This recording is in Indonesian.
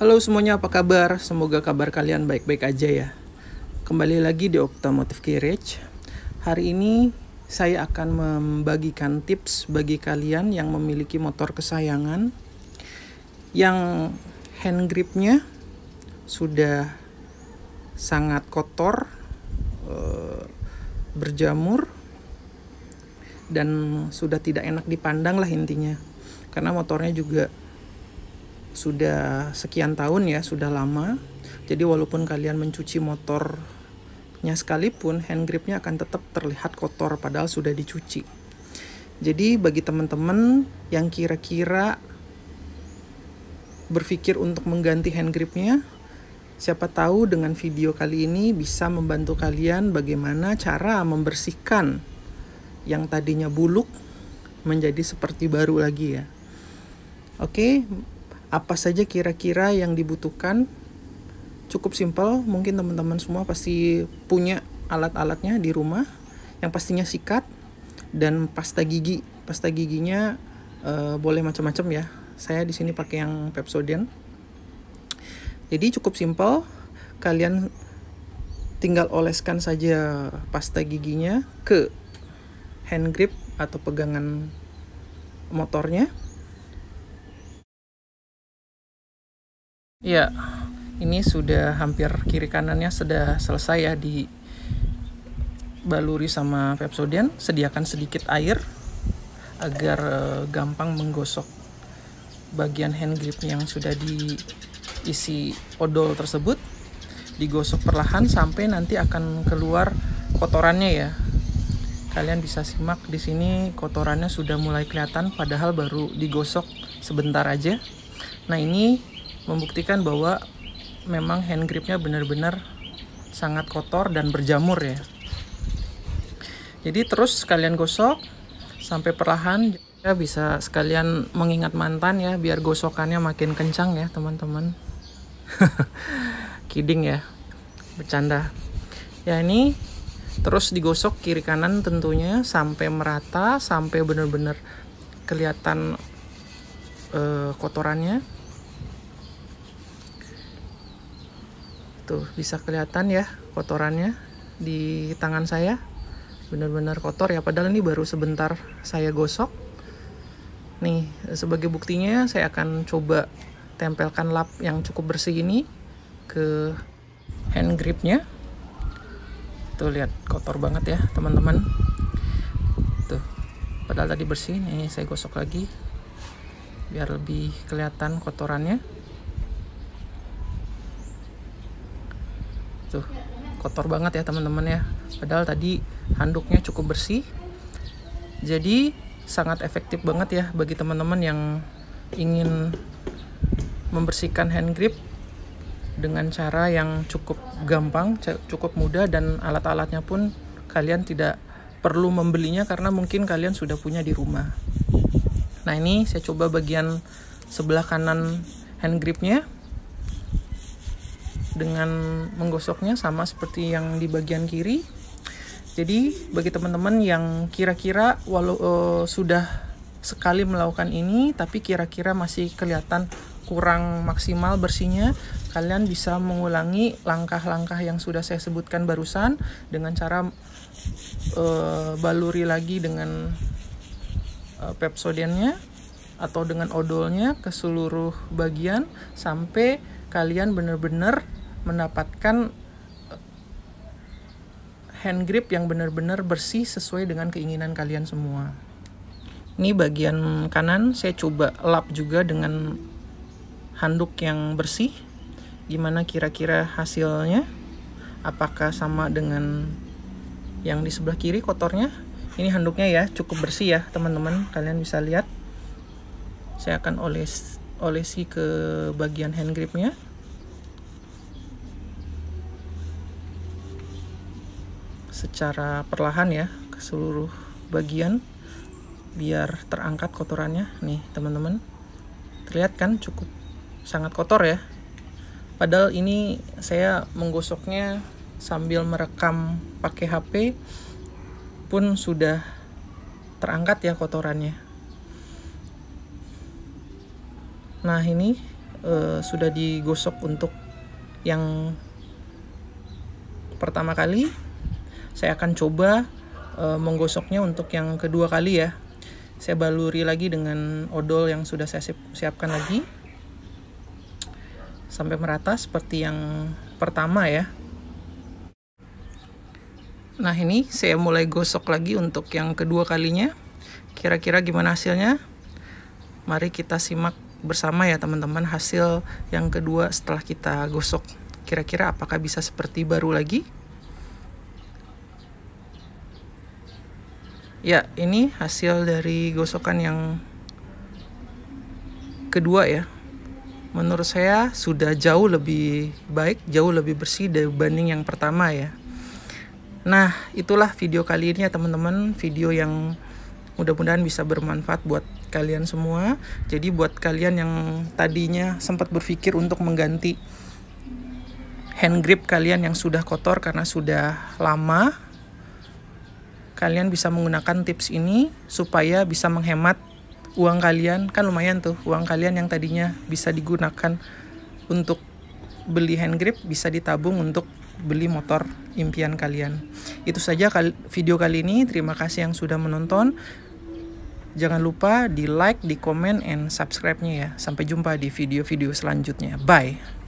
Halo semuanya, apa kabar? Semoga kabar kalian baik-baik aja ya. Kembali lagi di Octomotive Carriage. Hari ini saya akan membagikan tips bagi kalian yang memiliki motor kesayangan yang hand gripnya sudah sangat kotor, eh, berjamur, dan sudah tidak enak dipandang lah intinya. Karena motornya juga sudah sekian tahun ya, sudah lama. Jadi walaupun kalian mencuci motornya sekalipun, hand gripnya akan tetap terlihat kotor padahal sudah dicuci. Jadi bagi teman-teman yang kira-kira berpikir untuk mengganti hand gripnya, siapa tahu dengan video kali ini bisa membantu kalian bagaimana cara membersihkan yang tadinya buluk menjadi seperti baru lagi ya. Oke, okay? apa saja kira-kira yang dibutuhkan cukup simpel mungkin teman-teman semua pasti punya alat-alatnya di rumah yang pastinya sikat dan pasta gigi pasta giginya uh, boleh macam-macam ya saya di sini pakai yang Pepsodent jadi cukup simpel kalian tinggal oleskan saja pasta giginya ke hand grip atau pegangan motornya Ya, ini sudah hampir kiri kanannya sudah selesai ya di baluri sama Pepsodent. Sediakan sedikit air agar eh, gampang menggosok bagian hand grip yang sudah diisi odol tersebut. Digosok perlahan sampai nanti akan keluar kotorannya ya. Kalian bisa simak di sini kotorannya sudah mulai kelihatan padahal baru digosok sebentar aja. Nah, ini membuktikan bahwa memang hand gripnya benar-benar sangat kotor dan berjamur ya jadi terus kalian gosok sampai perlahan ya bisa sekalian mengingat mantan ya biar gosokannya makin kencang ya teman-teman kidding ya bercanda ya ini terus digosok kiri kanan tentunya sampai merata sampai benar-benar kelihatan uh, kotorannya Tuh, gitu. bisa kelihatan ya kotorannya di tangan saya. Benar-benar kotor ya, padahal ini baru sebentar saya gosok. Nih, sebagai buktinya saya akan coba tempelkan lap yang cukup bersih ini ke hand gripnya. Tuh, lihat kotor banget ya, teman-teman. Tuh, padahal tadi bersih, nih saya gosok lagi biar lebih kelihatan kotorannya. tuh gitu. kotor banget ya teman-teman ya padahal tadi handuknya cukup bersih jadi sangat efektif banget ya bagi teman-teman yang ingin membersihkan hand grip dengan cara yang cukup gampang, cukup mudah dan alat-alatnya pun kalian tidak perlu membelinya karena mungkin kalian sudah punya di rumah. Nah, ini saya coba bagian sebelah kanan hand gripnya dengan menggosoknya sama seperti yang di bagian kiri. Jadi bagi teman-teman yang kira-kira walau uh, sudah sekali melakukan ini tapi kira-kira masih kelihatan kurang maksimal bersihnya, kalian bisa mengulangi langkah-langkah yang sudah saya sebutkan barusan dengan cara uh, baluri lagi dengan uh, eh, pepsodennya atau dengan odolnya ke seluruh bagian sampai kalian benar-benar mendapatkan eh, hand grip yang benar-benar bersih sesuai dengan keinginan kalian semua. Ini bagian kanan saya coba lap juga dengan handuk yang bersih. Gimana kira-kira hasilnya? Apakah sama dengan yang di sebelah kiri kotornya? Ini handuknya ya, cukup bersih ya, teman-teman. Kalian bisa lihat. Saya akan oles olesi ke bagian hand gripnya. secara perlahan ya ke seluruh bagian biar terangkat kotorannya nih teman-teman terlihat kan cukup sangat kotor ya padahal ini saya menggosoknya sambil merekam pakai HP pun sudah terangkat ya kotorannya nah ini e, sudah digosok untuk yang pertama kali saya akan coba uh, menggosoknya untuk yang kedua kali ya saya baluri lagi dengan odol yang sudah saya siapkan lagi sampai merata seperti yang pertama ya nah ini saya mulai gosok lagi untuk yang kedua kalinya kira-kira gimana hasilnya mari kita simak bersama ya teman-teman hasil yang kedua setelah kita gosok kira-kira apakah bisa seperti baru lagi Ya, ini hasil dari gosokan yang kedua ya. Menurut saya sudah jauh lebih baik, jauh lebih bersih dibanding yang pertama ya. Nah, itulah video kali ini ya teman-teman, video yang mudah-mudahan bisa bermanfaat buat kalian semua. Jadi buat kalian yang tadinya sempat berpikir untuk mengganti hand grip kalian yang sudah kotor karena sudah lama kalian bisa menggunakan tips ini supaya bisa menghemat uang kalian kan lumayan tuh uang kalian yang tadinya bisa digunakan untuk beli hand grip bisa ditabung untuk beli motor impian kalian. Itu saja video kali ini. Terima kasih yang sudah menonton. Jangan lupa di like, di comment and subscribe-nya ya. Sampai jumpa di video-video selanjutnya. Bye.